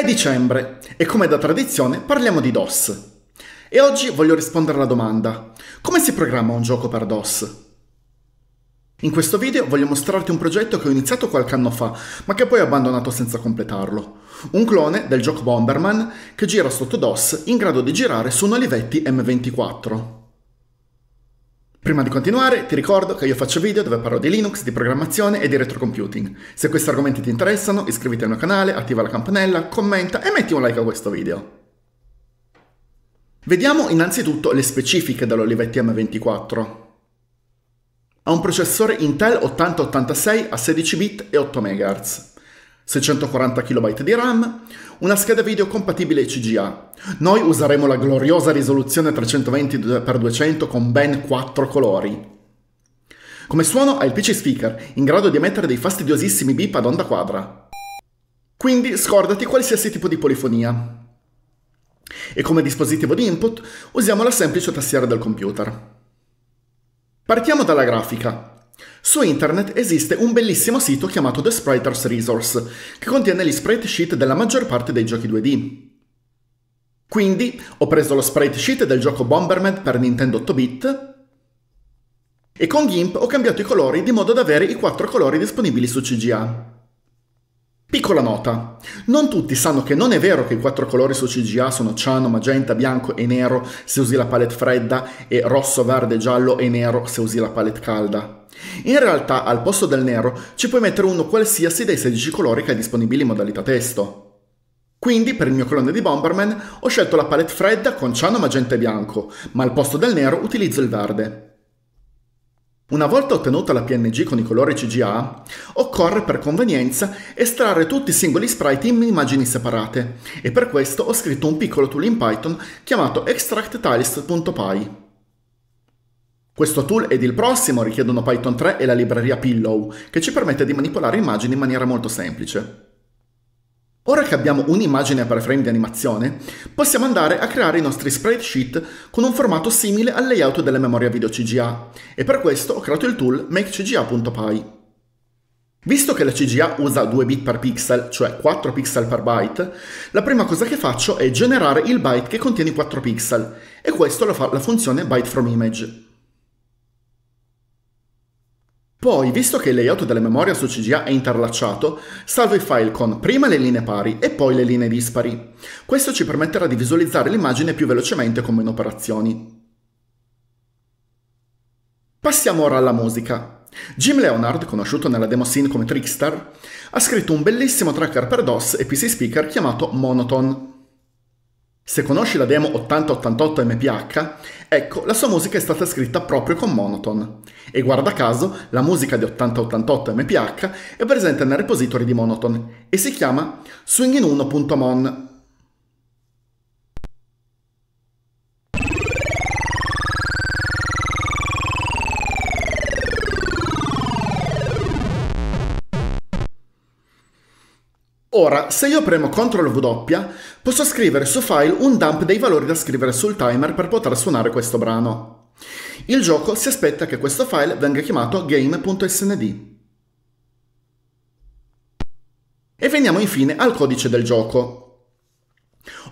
È dicembre e come da tradizione parliamo di DOS. E oggi voglio rispondere alla domanda, come si programma un gioco per DOS? In questo video voglio mostrarti un progetto che ho iniziato qualche anno fa, ma che poi ho abbandonato senza completarlo. Un clone del gioco Bomberman che gira sotto DOS in grado di girare su un Olivetti M24. Prima di continuare ti ricordo che io faccio video dove parlo di Linux, di programmazione e di retrocomputing. Se questi argomenti ti interessano iscriviti al mio canale, attiva la campanella, commenta e metti un like a questo video. Vediamo innanzitutto le specifiche dell'Olivetti M24. Ha un processore Intel 8086 a 16 bit e 8 MHz. 640 KB di RAM, una scheda video compatibile CGA. Noi useremo la gloriosa risoluzione 320x200 con ben 4 colori. Come suono ha il PC speaker, in grado di emettere dei fastidiosissimi beep ad onda quadra. Quindi scordati qualsiasi tipo di polifonia. E come dispositivo di input usiamo la semplice tastiera del computer. Partiamo dalla grafica. Su internet esiste un bellissimo sito chiamato The Spriter's Resource, che contiene gli sprite sheet della maggior parte dei giochi 2D. Quindi ho preso lo sprite sheet del gioco Bomberman per Nintendo 8-bit e con GIMP ho cambiato i colori di modo da avere i quattro colori disponibili su CGA. Piccola nota, non tutti sanno che non è vero che i quattro colori su CGA sono ciano, magenta, bianco e nero se usi la palette fredda e rosso, verde, giallo e nero se usi la palette calda. In realtà al posto del nero ci puoi mettere uno qualsiasi dei 16 colori che è disponibile in modalità testo. Quindi per il mio clone di Bomberman ho scelto la palette fredda con ciano, magenta e bianco, ma al posto del nero utilizzo il verde. Una volta ottenuta la PNG con i colori CGA, occorre per convenienza estrarre tutti i singoli sprite in immagini separate e per questo ho scritto un piccolo tool in Python chiamato extracttiles.py. Questo tool ed il prossimo richiedono Python 3 e la libreria Pillow, che ci permette di manipolare immagini in maniera molto semplice. Ora che abbiamo un'immagine per frame di animazione, possiamo andare a creare i nostri spreadsheet con un formato simile al layout della memoria video CGA, e per questo ho creato il tool makecga.py. Visto che la CGA usa 2 bit per pixel, cioè 4 pixel per byte, la prima cosa che faccio è generare il byte che contiene i 4 pixel, e questo lo fa la funzione byteFromImage. image. Poi, visto che il layout della memoria su CGA è interlacciato, salvo i file con prima le linee pari e poi le linee dispari. Questo ci permetterà di visualizzare l'immagine più velocemente con meno operazioni. Passiamo ora alla musica. Jim Leonard, conosciuto nella demo scene come Trickster, ha scritto un bellissimo tracker per DOS e PC speaker chiamato Monotone. Se conosci la demo 8088 MPH, ecco, la sua musica è stata scritta proprio con Monotone. E guarda caso, la musica di 8088 MPH è presente nel repository di Monotone e si chiama swingin1.mon Ora, se io premo CTRL W, posso scrivere su file un dump dei valori da scrivere sul timer per poter suonare questo brano. Il gioco si aspetta che questo file venga chiamato game.snd. E veniamo infine al codice del gioco.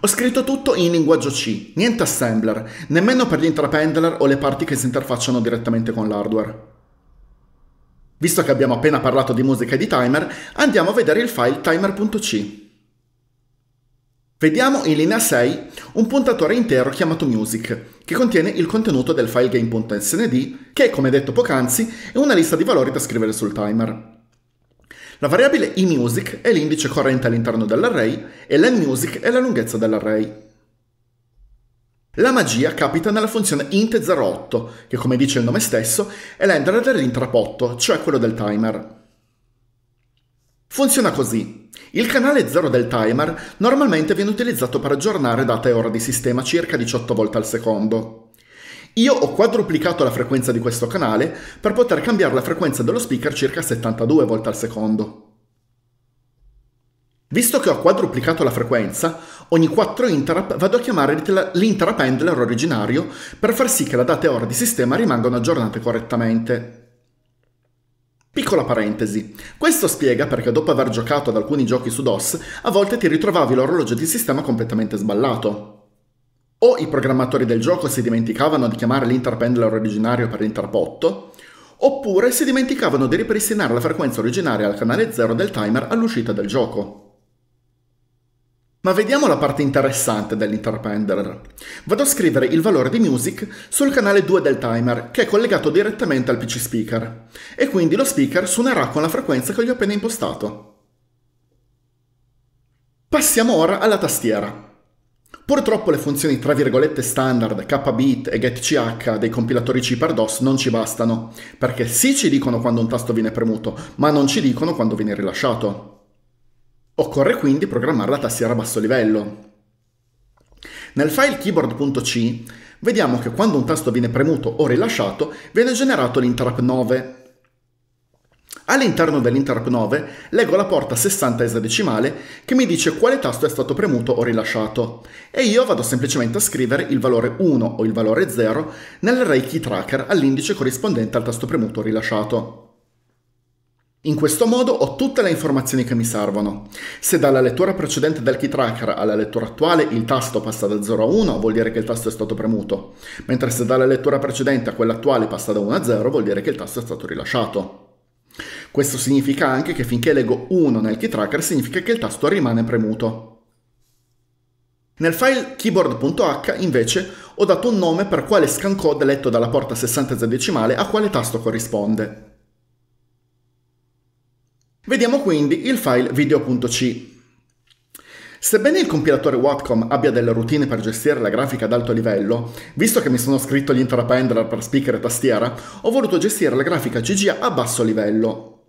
Ho scritto tutto in linguaggio C, niente assembler, nemmeno per gli intrapendler o le parti che si interfacciano direttamente con l'hardware. Visto che abbiamo appena parlato di musica e di timer, andiamo a vedere il file timer.c. Vediamo in linea 6 un puntatore intero chiamato music, che contiene il contenuto del file game.snd, che come detto poc'anzi è una lista di valori da scrivere sul timer. La variabile iMusic è l'indice corrente all'interno dell'array e l'mmusic è la lunghezza dell'array. La magia capita nella funzione int08, che come dice il nome stesso è l'handler dell'intrapotto, cioè quello del timer. Funziona così. Il canale 0 del timer normalmente viene utilizzato per aggiornare data e ora di sistema circa 18 volte al secondo. Io ho quadruplicato la frequenza di questo canale per poter cambiare la frequenza dello speaker circa 72 volte al secondo. Visto che ho quadruplicato la frequenza, ogni 4 interrupt vado a chiamare l'interrupt handler originario per far sì che la data e ora di sistema rimangano aggiornate correttamente. Piccola parentesi, questo spiega perché dopo aver giocato ad alcuni giochi su DOS, a volte ti ritrovavi l'orologio di sistema completamente sballato. O i programmatori del gioco si dimenticavano di chiamare l'interrupt handler originario per l'interrupt oppure si dimenticavano di ripristinare la frequenza originaria al canale 0 del timer all'uscita del gioco. Ma vediamo la parte interessante dell'interpender. Vado a scrivere il valore di music sul canale 2 del timer, che è collegato direttamente al PC speaker, e quindi lo speaker suonerà con la frequenza che gli ho appena impostato. Passiamo ora alla tastiera. Purtroppo le funzioni tra virgolette standard, kbit e getch dei compilatori C per DOS non ci bastano, perché sì ci dicono quando un tasto viene premuto, ma non ci dicono quando viene rilasciato. Occorre quindi programmare la tastiera a basso livello. Nel file keyboard.c vediamo che quando un tasto viene premuto o rilasciato viene generato l'interrupt 9. All'interno dell'interrupt 9 leggo la porta 60 esadecimale che mi dice quale tasto è stato premuto o rilasciato e io vado semplicemente a scrivere il valore 1 o il valore 0 nell'array key tracker all'indice corrispondente al tasto premuto o rilasciato. In questo modo ho tutte le informazioni che mi servono. Se dalla lettura precedente del key tracker alla lettura attuale il tasto passa da 0 a 1 vuol dire che il tasto è stato premuto, mentre se dalla lettura precedente a quella attuale passa da 1 a 0 vuol dire che il tasto è stato rilasciato. Questo significa anche che finché leggo 1 nel key tracker significa che il tasto rimane premuto. Nel file keyboard.h invece ho dato un nome per quale scan code letto dalla porta 60 esadecimale a quale tasto corrisponde. Vediamo quindi il file video.c. Sebbene il compilatore Whatcom abbia delle routine per gestire la grafica ad alto livello, visto che mi sono scritto gli intraprender per speaker e tastiera, ho voluto gestire la grafica GG a basso livello.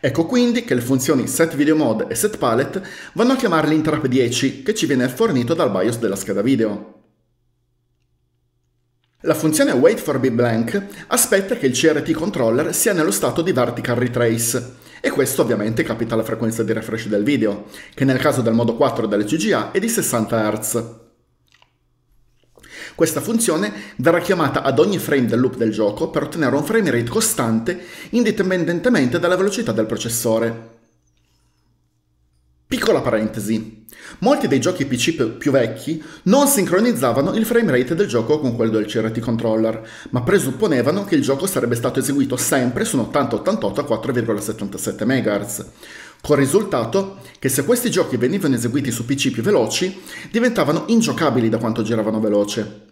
Ecco quindi che le funzioni setVideoMode e setPalette vanno a chiamare l'intrap 10 che ci viene fornito dal BIOS della scheda video. La funzione wait for be blank aspetta che il CRT controller sia nello stato di vertical retrace e questo ovviamente capita alla frequenza di refresh del video, che nel caso del modo 4 delle CGA è di 60 Hz. Questa funzione verrà chiamata ad ogni frame del loop del gioco per ottenere un frame rate costante indipendentemente dalla velocità del processore. Piccola parentesi, molti dei giochi PC più vecchi non sincronizzavano il frame rate del gioco con quello del CRT controller, ma presupponevano che il gioco sarebbe stato eseguito sempre su un 8088 a 4,77 MHz, col risultato che se questi giochi venivano eseguiti su PC più veloci, diventavano ingiocabili da quanto giravano veloce.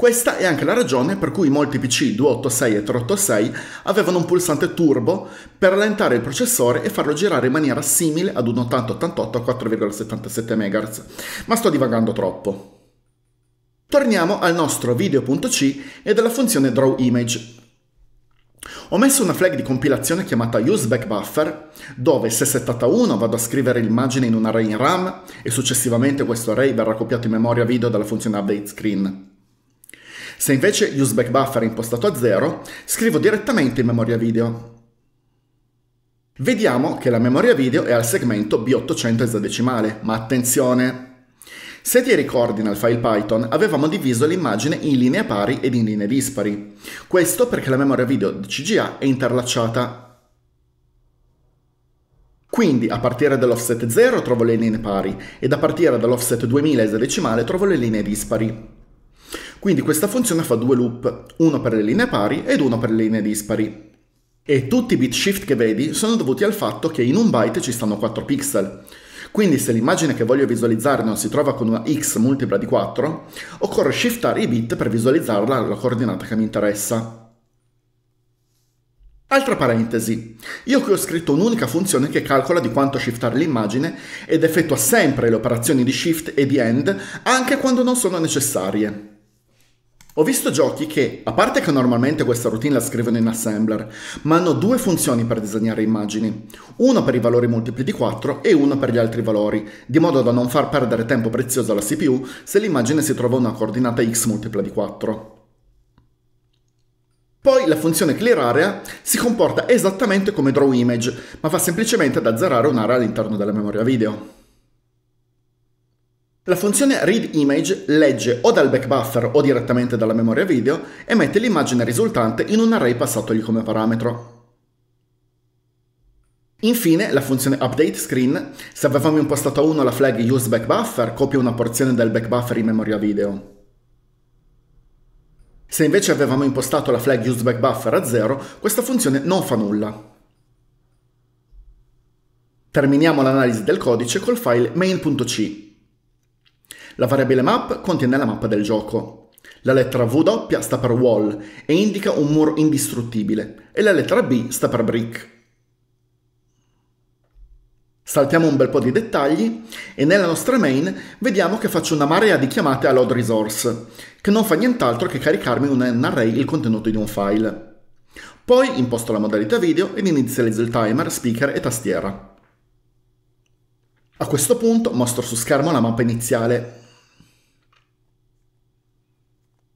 Questa è anche la ragione per cui molti PC 286 e 386 avevano un pulsante turbo per rallentare il processore e farlo girare in maniera simile ad un 8088 a 4,77 MHz, ma sto divagando troppo. Torniamo al nostro video.c e alla funzione drawImage. Ho messo una flag di compilazione chiamata useBackBuffer, dove se 71 vado a scrivere l'immagine in un array in RAM e successivamente questo array verrà copiato in memoria video dalla funzione updateScreen. screen. Se invece use back buffer è impostato a 0, scrivo direttamente in memoria video. Vediamo che la memoria video è al segmento B800 esadecimale, ma attenzione! Se ti ricordi nel file Python avevamo diviso l'immagine in linee pari ed in linee dispari. Questo perché la memoria video di CGA è interlacciata. Quindi a partire dall'offset 0 trovo le linee pari ed a partire dall'offset 2000 esadecimale trovo le linee dispari. Quindi questa funzione fa due loop, uno per le linee pari ed uno per le linee dispari. E tutti i bit shift che vedi sono dovuti al fatto che in un byte ci stanno 4 pixel. Quindi se l'immagine che voglio visualizzare non si trova con una x multipla di 4, occorre shiftare i bit per visualizzarla alla coordinata che mi interessa. Altra parentesi, io qui ho scritto un'unica funzione che calcola di quanto shiftare l'immagine ed effettua sempre le operazioni di shift e di end anche quando non sono necessarie. Ho visto giochi che, a parte che normalmente questa routine la scrivono in assembler, ma hanno due funzioni per disegnare immagini, una per i valori multipli di 4 e una per gli altri valori, di modo da non far perdere tempo prezioso alla CPU se l'immagine si trova a una coordinata x multipla di 4. Poi la funzione clearArea si comporta esattamente come drawImage, ma fa semplicemente ad azzerare un'area all'interno della memoria video. La funzione readImage legge o dal backbuffer o direttamente dalla memoria video e mette l'immagine risultante in un array passatogli come parametro. Infine la funzione updateScreen, se avevamo impostato a 1 la flag useBackBuffer, copia una porzione del backbuffer in memoria video. Se invece avevamo impostato la flag useBackBuffer a 0, questa funzione non fa nulla. Terminiamo l'analisi del codice col file main.c la variabile map contiene la mappa del gioco. La lettera W sta per wall e indica un muro indistruttibile e la lettera B sta per brick. Saltiamo un bel po' di dettagli e nella nostra main vediamo che faccio una marea di chiamate a load resource, che non fa nient'altro che caricarmi in un array il contenuto di un file. Poi imposto la modalità video ed inizializzo il timer, speaker e tastiera. A questo punto mostro su schermo la mappa iniziale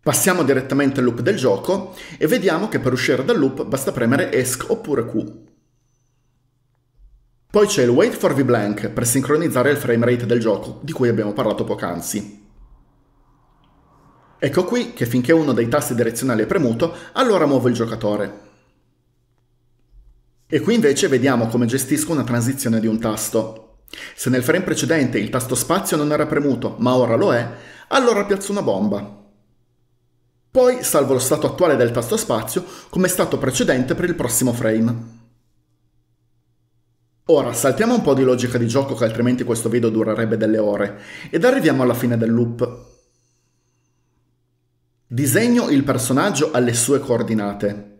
Passiamo direttamente al loop del gioco e vediamo che per uscire dal loop basta premere ESC oppure Q. Poi c'è il Wait for V-Blank per sincronizzare il frame rate del gioco, di cui abbiamo parlato poc'anzi. Ecco qui che finché uno dei tasti direzionali è premuto, allora muovo il giocatore. E qui invece vediamo come gestisco una transizione di un tasto. Se nel frame precedente il tasto spazio non era premuto, ma ora lo è, allora piazzo una bomba poi salvo lo stato attuale del tasto spazio come stato precedente per il prossimo frame. Ora saltiamo un po' di logica di gioco che altrimenti questo video durerebbe delle ore ed arriviamo alla fine del loop. Disegno il personaggio alle sue coordinate.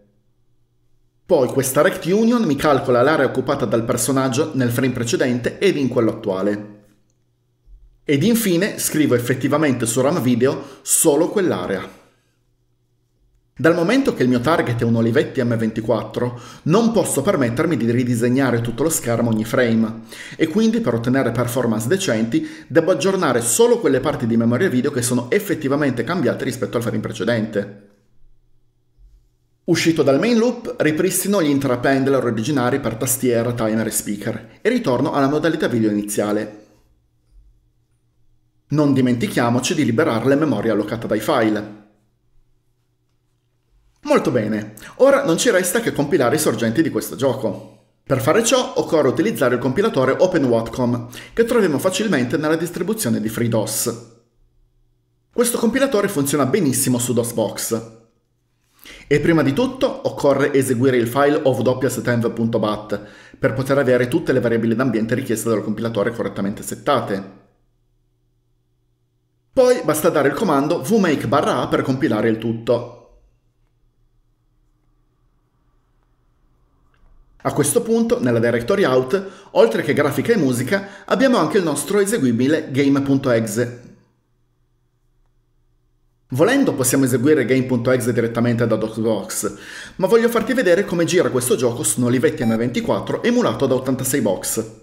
Poi questa rect union mi calcola l'area occupata dal personaggio nel frame precedente ed in quello attuale. Ed infine scrivo effettivamente su RAM video solo quell'area. Dal momento che il mio target è un Olivetti M24, non posso permettermi di ridisegnare tutto lo schermo ogni frame e quindi per ottenere performance decenti devo aggiornare solo quelle parti di memoria video che sono effettivamente cambiate rispetto al frame precedente. Uscito dal main loop, ripristino gli intrapendler originari per tastiera, timer e speaker e ritorno alla modalità video iniziale. Non dimentichiamoci di liberare la memoria allocata dai file. Molto bene, ora non ci resta che compilare i sorgenti di questo gioco. Per fare ciò occorre utilizzare il compilatore OpenWatcom, che troviamo facilmente nella distribuzione di FreeDOS. Questo compilatore funziona benissimo su DOSBox. E prima di tutto occorre eseguire il file of.setemv.bat per poter avere tutte le variabili d'ambiente richieste dal compilatore correttamente settate. Poi basta dare il comando vmake-a per compilare il tutto. A questo punto, nella Directory Out, oltre che grafica e musica, abbiamo anche il nostro eseguibile game.exe. Volendo possiamo eseguire game.exe direttamente da DocBox, ma voglio farti vedere come gira questo gioco su un Olivetti M24 emulato da 86 box.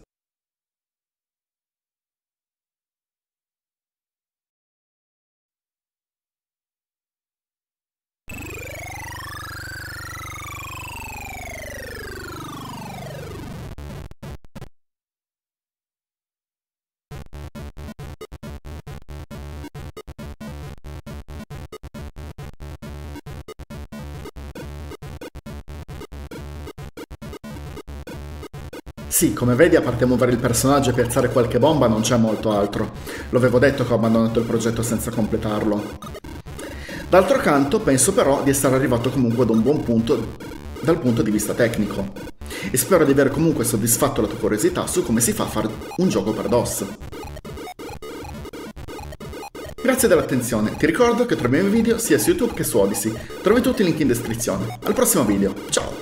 Sì, come vedi a parte muovere il personaggio e piazzare qualche bomba non c'è molto altro. Lo avevo detto che ho abbandonato il progetto senza completarlo. D'altro canto penso però di essere arrivato comunque ad un buon punto dal punto di vista tecnico. E spero di aver comunque soddisfatto la tua curiosità su come si fa a fare un gioco per DOS. Grazie dell'attenzione, ti ricordo che trovi i miei video sia su YouTube che su Odyssey. Trovi tutti i link in descrizione. Al prossimo video, ciao!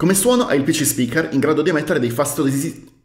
Come suono ha il PC speaker in grado di emettere dei fastosi